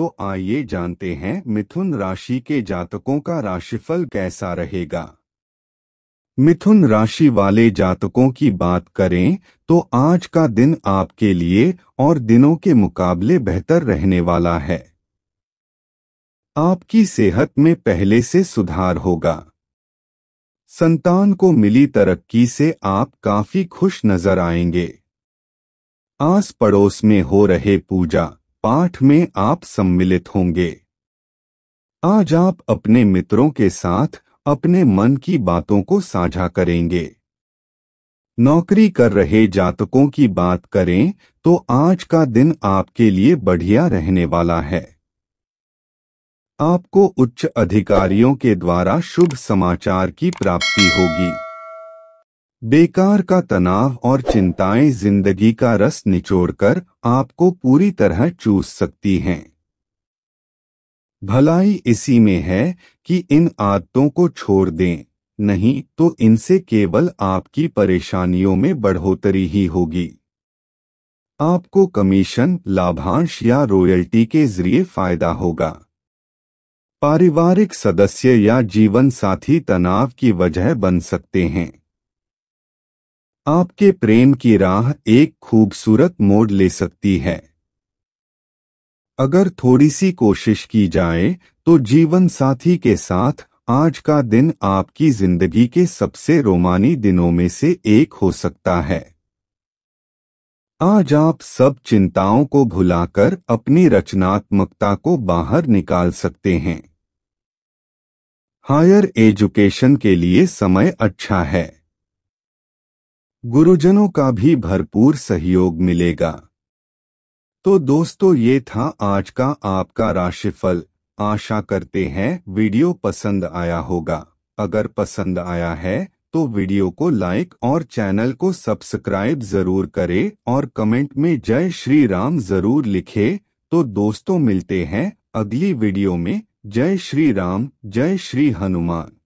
तो आइए जानते हैं मिथुन राशि के जातकों का राशिफल कैसा रहेगा मिथुन राशि वाले जातकों की बात करें तो आज का दिन आपके लिए और दिनों के मुकाबले बेहतर रहने वाला है आपकी सेहत में पहले से सुधार होगा संतान को मिली तरक्की से आप काफी खुश नजर आएंगे आस पड़ोस में हो रहे पूजा पाठ में आप सम्मिलित होंगे आज आप अपने मित्रों के साथ अपने मन की बातों को साझा करेंगे नौकरी कर रहे जातकों की बात करें तो आज का दिन आपके लिए बढ़िया रहने वाला है आपको उच्च अधिकारियों के द्वारा शुभ समाचार की प्राप्ति होगी बेकार का तनाव और चिंताएं जिंदगी का रस निचोड़कर आपको पूरी तरह चूस सकती हैं भलाई इसी में है कि इन आदतों को छोड़ दें नहीं तो इनसे केवल आपकी परेशानियों में बढ़ोतरी ही होगी आपको कमीशन लाभांश या रॉयल्टी के जरिए फायदा होगा पारिवारिक सदस्य या जीवन साथी तनाव की वजह बन सकते हैं आपके प्रेम की राह एक खूबसूरत मोड़ ले सकती है अगर थोड़ी सी कोशिश की जाए तो जीवन साथी के साथ आज का दिन आपकी जिंदगी के सबसे रोमानी दिनों में से एक हो सकता है आज आप सब चिंताओं को भुलाकर अपनी रचनात्मकता को बाहर निकाल सकते हैं हायर एजुकेशन के लिए समय अच्छा है गुरुजनों का भी भरपूर सहयोग मिलेगा तो दोस्तों ये था आज का आपका राशिफल आशा करते हैं वीडियो पसंद आया होगा अगर पसंद आया है तो वीडियो को लाइक और चैनल को सब्सक्राइब जरूर करें और कमेंट में जय श्री राम जरूर लिखे तो दोस्तों मिलते हैं अगली वीडियो में जय श्री राम जय श्री हनुमान